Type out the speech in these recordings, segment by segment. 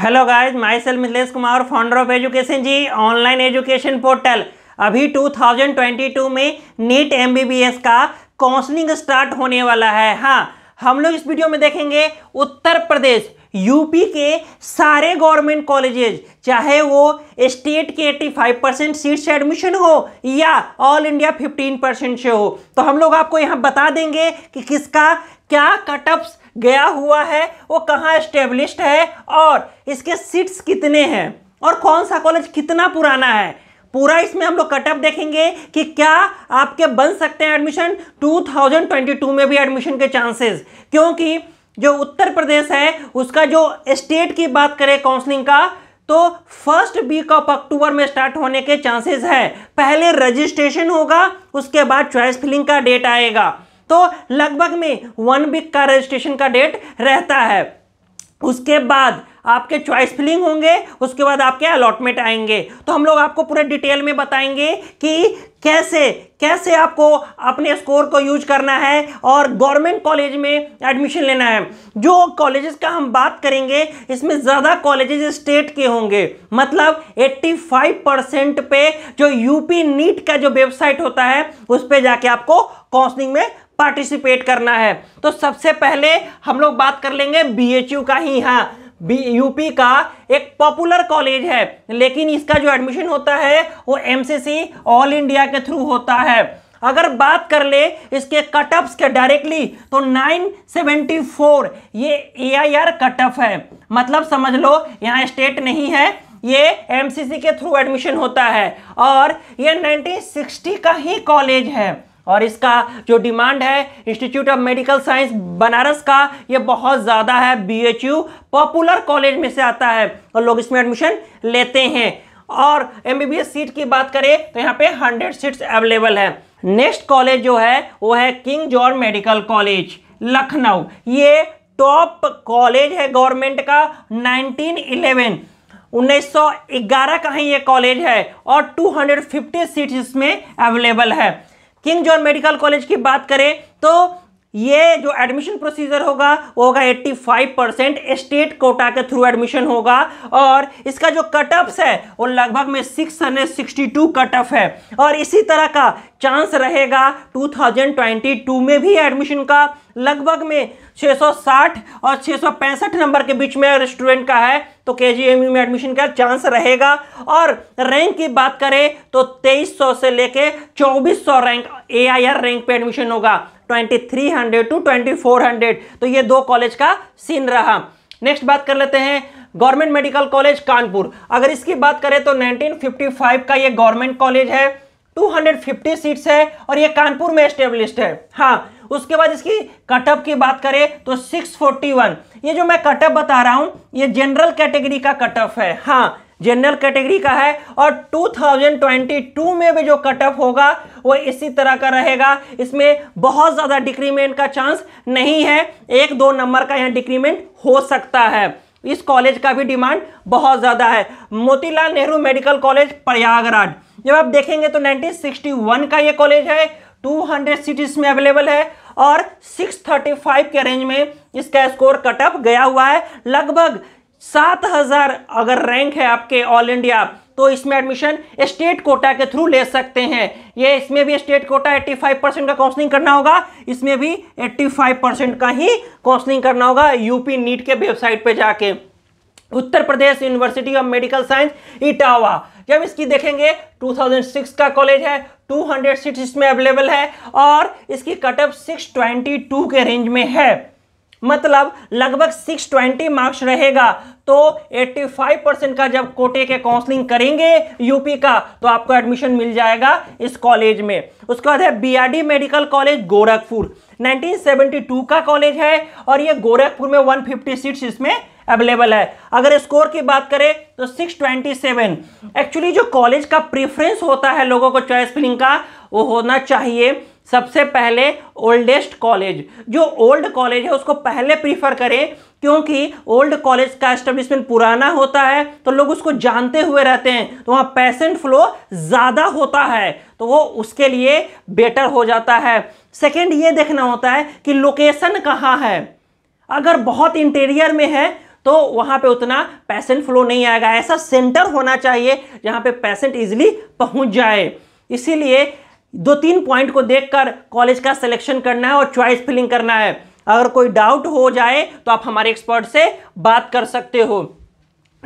hello guys myself Mithilesh Kumar founder of education जी online education portal अभी 2022 में NEET MBBS e का counselling start होने वाला है हाँ हम लोग इस वीडियो में देखेंगे उत्तर प्रदेश यूपी के सारे गवर्नमेंट कॉलेजेज चाहे वो स्टेट के 85 परसेंट सीट से एडमिशन हो या ऑल इंडिया 15 परसेंट से हो तो हम लोग आपको यहाँ बता देंगे कि किसका क्या कटअप्स गया हुआ है वो कहाँ इस्टेब्लिश्ड है और इसके सीट्स कितने हैं और कौन सा कॉलेज कितना पुराना है पूरा इसमें हम लोग कटअप देखेंगे कि क्या आपके बन सकते हैं एडमिशन 2022 में भी एडमिशन के चांसेस क्योंकि जो उत्तर प्रदेश है उसका जो स्टेट की बात करें काउंसलिंग का तो फर्स्ट वीक ऑफ अक्टूबर में स्टार्ट होने के चांसेस है पहले रजिस्ट्रेशन होगा उसके बाद चॉइस फिलिंग का डेट आएगा तो लगभग में वन वीक का रजिस्ट्रेशन का डेट रहता है उसके बाद आपके चॉइस फिलिंग होंगे उसके बाद आपके अलॉटमेंट आएंगे तो हम लोग आपको पूरे डिटेल में बताएंगे कि कैसे कैसे आपको अपने स्कोर को यूज करना है और गवर्नमेंट कॉलेज में एडमिशन लेना है जो कॉलेजेस का हम बात करेंगे इसमें ज़्यादा कॉलेजेस स्टेट के होंगे मतलब 85 परसेंट पे जो यूपी नीट का जो वेबसाइट होता है उस पर जाके आपको काउंसलिंग में पार्टिसिपेट करना है तो सबसे पहले हम लोग बात कर लेंगे बीएचयू का ही यहाँ बी यूपी का एक पॉपुलर कॉलेज है लेकिन इसका जो एडमिशन होता है वो एमसीसी ऑल इंडिया के थ्रू होता है अगर बात कर ले इसके कटअप्स के डायरेक्टली तो 974 ये एआईआर कटअप है मतलब समझ लो यहाँ स्टेट नहीं है ये एमसीसी के थ्रू एडमिशन होता है और ये 1960 का ही कॉलेज है और इसका जो डिमांड है institute of medical science Banaras का ये बहुत ज़्यादा है बीएचयू पॉपुलर कॉलेज में से आता है और लोग इसमें एडमिशन लेते हैं और एमबीबीएस सीट की बात करें तो यहाँ पे हंड्रेड सीट्स अवेलेबल है नेक्स्ट कॉलेज जो है वो है King George medical college Lucknow ये टॉप कॉलेज है गवर्नमेंट का सौ 1911 का ही ये कॉलेज है और 250 सीट्स इसमें अवेलेबल है किंग जॉन मेडिकल कॉलेज की बात करें तो ये जो एडमिशन प्रोसीजर होगा वो होगा 85 परसेंट स्टेट कोटा के थ्रू एडमिशन होगा और इसका जो कट ऑफ्स है वो लगभग में 662 कट ऑफ है और इसी तरह का चांस रहेगा 2022 में भी एडमिशन का लगभग में 660 और 665 नंबर के बीच में अगर स्टूडेंट का है तो के में एडमिशन का चांस रहेगा और रैंक की बात करें तो 2300 से लेके 2400 रैंक ए रैंक पे एडमिशन होगा 2300 टू 2400 तो ये दो कॉलेज का सीन रहा नेक्स्ट बात कर लेते हैं गवर्नमेंट मेडिकल कॉलेज कानपुर अगर इसकी बात करें तो 1955 का ये गवर्नमेंट कॉलेज है 250 सीट्स है और ये कानपुर में स्टेब्लिश्ड है हाँ उसके बाद इसकी कटअप की बात करें तो 641 ये जो मैं कटअप बता रहा हूँ ये जनरल कैटेगरी का कटअप है हाँ जनरल कैटेगरी का है और 2022 में भी जो कटअप होगा वो इसी तरह का रहेगा इसमें बहुत ज़्यादा डिक्रीमेंट का चांस नहीं है एक दो नंबर का यहाँ डिक्रीमेंट हो सकता है इस कॉलेज का भी डिमांड बहुत ज़्यादा है मोतीलाल नेहरू मेडिकल कॉलेज प्रयागराज जब आप देखेंगे तो 1961 का ये कॉलेज है 200 सीट्स में अवेलेबल है और 635 के रेंज में इसका स्कोर कटअप गया हुआ है लगभग 7000 अगर रैंक है आपके ऑल इंडिया तो इसमें एडमिशन स्टेट कोटा के थ्रू ले सकते हैं ये इसमें भी स्टेट कोटा 85 परसेंट का काउंसलिंग करना होगा इसमें भी 85 परसेंट का ही काउंसलिंग करना होगा यूपी नीट के वेबसाइट पे जाके Uttar Pradesh university of medical science Etawah जब इसकी देखेंगे 2006 का कॉलेज है 200 सीट्स इसमें अवेलेबल है और इसकी कटअप 622 के रेंज में है मतलब लगभग 620 मार्क्स रहेगा तो 85 परसेंट का जब कोटे के काउंसलिंग करेंगे यूपी का तो आपको एडमिशन मिल जाएगा इस कॉलेज में उसके बाद है बीआरडी मेडिकल कॉलेज गोरखपुर 1972 का कॉलेज है और ये गोरखपुर में 150 सीट्स इसमें अवेलेबल है अगर स्कोर की बात करें तो 627 एक्चुअली जो कॉलेज का प्रिफ्रेंस होता है लोगों को चॉइस फिलिंग का वो होना चाहिए सबसे पहले ओल्डेस्ट कॉलेज जो ओल्ड कॉलेज है उसको पहले प्रीफर करें क्योंकि ओल्ड कॉलेज का एस्टेब्लिशमेंट पुराना होता है तो लोग उसको जानते हुए रहते हैं तो वहाँ पेशेंट फ्लो ज़्यादा होता है तो वो उसके लिए बेटर हो जाता है सेकेंड ये देखना होता है कि लोकेशन कहाँ है अगर बहुत इंटीरियर में है तो वहाँ पे उतना पेशेंट फ्लो नहीं आएगा ऐसा सेंटर होना चाहिए जहाँ पे पेशेंट ईजिली पहुँच जाए इसीलिए दो तीन पॉइंट को देखकर कॉलेज का सिलेक्शन करना है और चॉइस फिलिंग करना है अगर कोई डाउट हो जाए तो आप हमारे एक्सपर्ट से बात कर सकते हो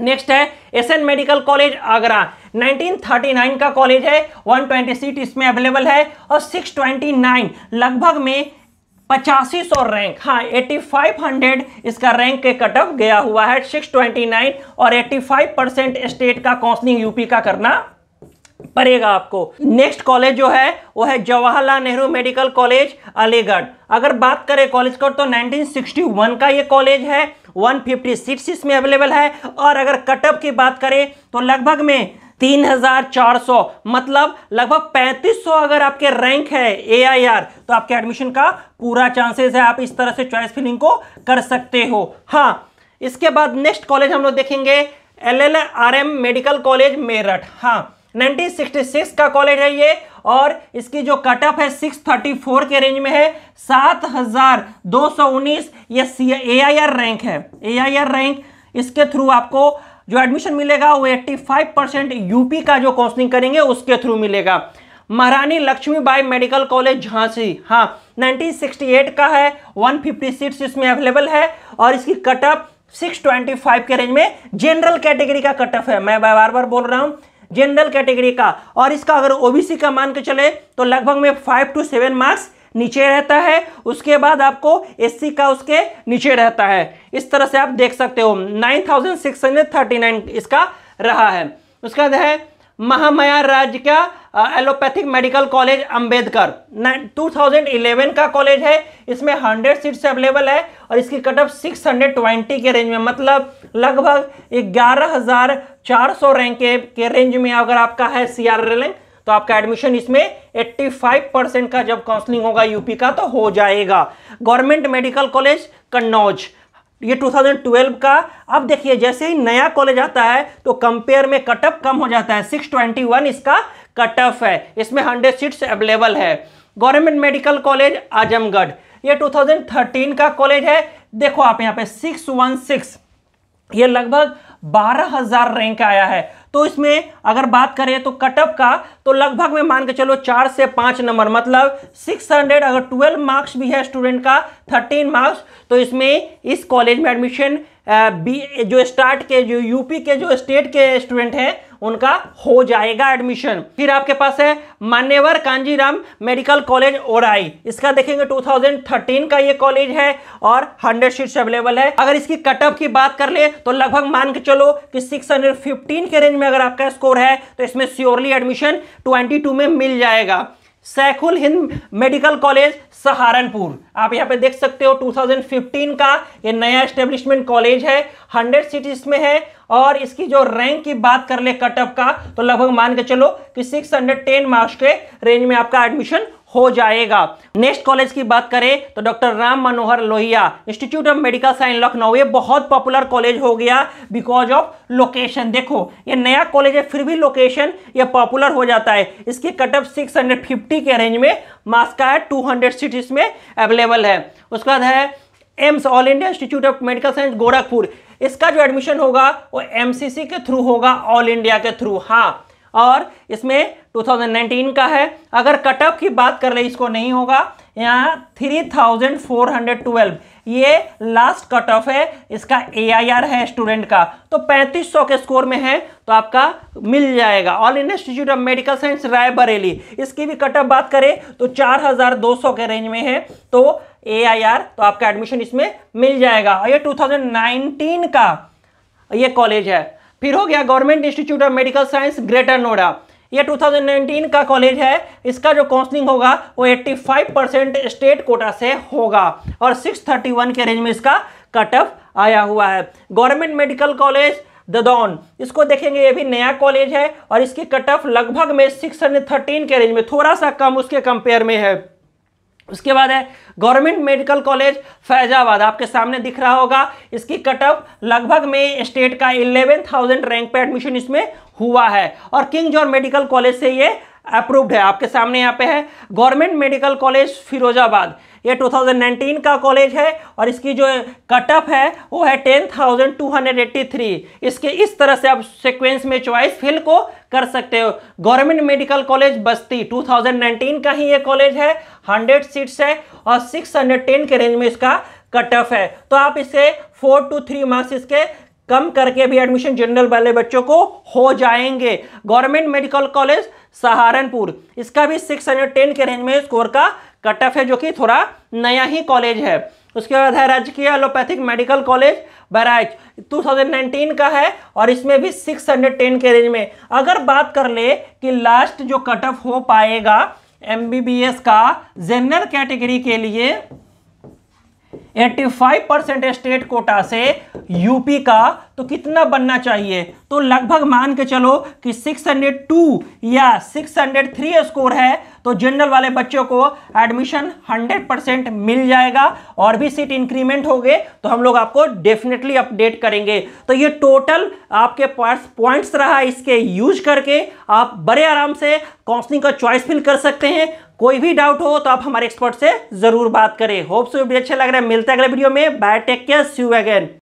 नेक्स्ट है S N medical college Agra 1939 का कॉलेज है 120 सीट इसमें अवेलेबल है और 629 लगभग में पचासी सौ रैंक हाँ 8500 इसका रैंक के कट ऑफ गया हुआ है 629 और 85 परसेंट स्टेट का काउंसलिंग यूपी का करना पड़ेगा आपको नेक्स्ट कॉलेज जो है वो है जवाहरलाल नेहरू मेडिकल कॉलेज अलीगढ़ अगर बात करें कॉलेज का तो 1961 का ये कॉलेज है 156 इसमें अवेलेबल है और अगर कटअप की बात करें तो लगभग में 3400 मतलब लगभग 3500 अगर आपके रैंक है एआईआर तो आपके एडमिशन का पूरा चांसेस है आप इस तरह से चॉइस फिलिंग को कर सकते हो हाँ इसके बाद नेक्स्ट कॉलेज हम लोग देखेंगे L L R M medical college Meerut हाँ 1966 का कॉलेज है ये और इसकी जो कट ऑफ है 634 के रेंज में है 7219 ये सी एआईआर रैंक है एआईआर रैंक इसके थ्रू आपको जो एडमिशन मिलेगा वो 85 परसेंट यूपी का जो काउंसलिंग करेंगे उसके थ्रू मिलेगा महारानी लक्ष्मीबाई मेडिकल कॉलेज झांसी हाँ 1968 का है 150 सीट्स इसमें अवेलेबल है और इसकी कट ऑफ 625 के रेंज में जनरल कैटेगरी का कट ऑफ है मैं बार बार बोल रहा हूँ जनरल कैटेगरी का और इसका अगर ओबीसी का मान के चले तो लगभग में फाइव टू सेवन मार्क्स नीचे रहता है उसके बाद आपको एससी का उसके नीचे रहता है इस तरह से आप देख सकते हो nine thousand six hundred thirty nine इसका रहा है उसका है महामाया राज्य का एलोपैथिक मेडिकल कॉलेज अंबेडकर 2011 का कॉलेज है इसमें 100 सीट्स अवेलेबल है और इसकी कटअप ऑफ 620 के रेंज में मतलब लगभग ग्यारह हज़ार चार सौ रैंक के, रेंज में अगर आपका है सी आर तो आपका एडमिशन इसमें 85 परसेंट का जब काउंसलिंग होगा यूपी का तो हो जाएगा गवर्नमेंट मेडिकल कॉलेज कन्नौज ये 2012 का अब देखिए जैसे ही नया कॉलेज आता है तो कंपेयर में कटअप कम हो जाता है 621 इसका का टफ है इसमें हंड्रेड सीट्स अवेलेबल है गवर्नमेंट मेडिकल कॉलेज आजमगढ़ ये 2013 का कॉलेज है देखो आप यहाँ पे 616 ये लगभग बारह हजार रैंक आया है तो इसमें अगर बात करें तो कटअप का तो लगभग मैं मान के चलो चार से पाँच नंबर मतलब 600 अगर 12 मार्क्स भी है स्टूडेंट का 13 मार्क्स तो इसमें इस कॉलेज में एडमिशन बी जो स्टार्ट के जो यूपी के जो स्टेट के स्टूडेंट हैं उनका हो जाएगा एडमिशन फिर आपके पास है मान्यवर कांजीराम मेडिकल कॉलेज ओराई इसका देखेंगे 2013 का ये कॉलेज है और 100 सीट्स अवेलेबल है अगर इसकी कटअप की बात कर ले तो लगभग मान के चलो कि 615 के रेंज में अगर आपका स्कोर है तो इसमें श्योरली एडमिशन 22 में मिल जाएगा सैखुल हिंद मेडिकल कॉलेज सहारनपुर आप यहाँ पे देख सकते हो 2015 का ये नया एस्टेब्लिशमेंट कॉलेज है 100 सिटीज में है और इसकी जो रैंक की बात कर ले कटअप का तो लगभग मान के चलो कि 610 मार्क्स के रेंज में आपका एडमिशन हो जाएगा नेक्स्ट कॉलेज की बात करें तो doctor Ram Manohar Lohia institute of medical science Lucknow ये बहुत पॉपुलर कॉलेज हो गया बिकॉज ऑफ लोकेशन देखो ये नया कॉलेज है फिर भी लोकेशन ये पॉपुलर हो जाता है इसके कट ऑफ 650 के रेंज में मास्क का है टू सीट इसमें अवेलेबल है उसके बाद है AIIMS all India institute of medical science Gorakhpur इसका जो एडमिशन होगा वो एमसीसी के थ्रू होगा ऑल इंडिया के थ्रू हाँ और इसमें 2019 का है अगर कट ऑफ की बात कर ले इसको नहीं होगा यहाँ 3412 ये लास्ट कट ऑफ है इसका एआईआर है स्टूडेंट का तो 3500 के स्कोर में है तो आपका मिल जाएगा all India institute of medical science Raebareli इसकी भी कट ऑफ बात करें तो 4200 के रेंज में है तो एआईआर तो आपका एडमिशन इसमें मिल जाएगा और ये 2019 का ये कॉलेज है फिर हो गया government institute of medical science greater Noida ये 2019 का कॉलेज है इसका जो काउंसलिंग होगा वो 85 परसेंट स्टेट कोटा से होगा और 631 के रेंज में इसका कट ऑफ आया हुआ है गवर्नमेंट मेडिकल कॉलेज ददौन इसको देखेंगे ये भी नया कॉलेज है और इसकी कट ऑफ लगभग में सिक्स के रेंज में थोड़ा सा कम उसके कंपेयर में है उसके बाद है गवर्नमेंट मेडिकल कॉलेज फैजाबाद आपके सामने दिख रहा होगा इसकी कटअप लगभग में स्टेट का इलेवन थाउजेंड रैंक पे एडमिशन इसमें हुआ है और किंग जॉर्ज मेडिकल कॉलेज से ये अप्रूव्ड है आपके सामने यहाँ पे है गवर्नमेंट मेडिकल कॉलेज फिरोजाबाद ये 2019 का कॉलेज है और इसकी जो कट ऑफ है वो है ten thousand two hundred eighty three इसके इस तरह से आप सिक्वेंस में चॉइस फिल को कर सकते हो गवर्नमेंट मेडिकल कॉलेज बस्ती 2019 का ही ये कॉलेज है हंड्रेड सीट्स है और सिक्स हंड्रेड टेन के रेंज में इसका कट ऑफ है तो आप इसे फोर टू थ्री मार्क्स इसके कम करके भी एडमिशन जनरल वाले बच्चों को हो जाएंगे गवर्नमेंट मेडिकल कॉलेज सहारनपुर इसका भी सिक्स हंड्रेड टेन के रेंज में स्कोर का कट ऑफ है जो कि थोड़ा नया ही कॉलेज है उसके बाद है राजकीय एलोपैथिक मेडिकल कॉलेज बहराइच 2019 का है और इसमें भी 610 के रेंज में अगर बात कर ले कि लास्ट जो कट ऑफ हो पाएगा एमबीबीएस का जनरल कैटेगरी के लिए 85 परसेंट स्टेट कोटा से यूपी का तो कितना बनना चाहिए तो लगभग मान के चलो कि 602 या 603 स्कोर है तो जनरल वाले बच्चों को एडमिशन 100 परसेंट मिल जाएगा और भी सीट इंक्रीमेंट हो गए तो हम लोग आपको डेफिनेटली अपडेट करेंगे तो ये टोटल आपके पास पॉइंट्स रहा इसके यूज करके आप बड़े आराम से काउंसलिंग का चॉइस फिल कर सकते हैं कोई भी डाउट हो तो आप हमारे एक्सपर्ट से जरूर बात करें होप्स वीडियो अच्छा लग रहा है मिलते हैं अगले वीडियो में बायटेक केयर सी वैगन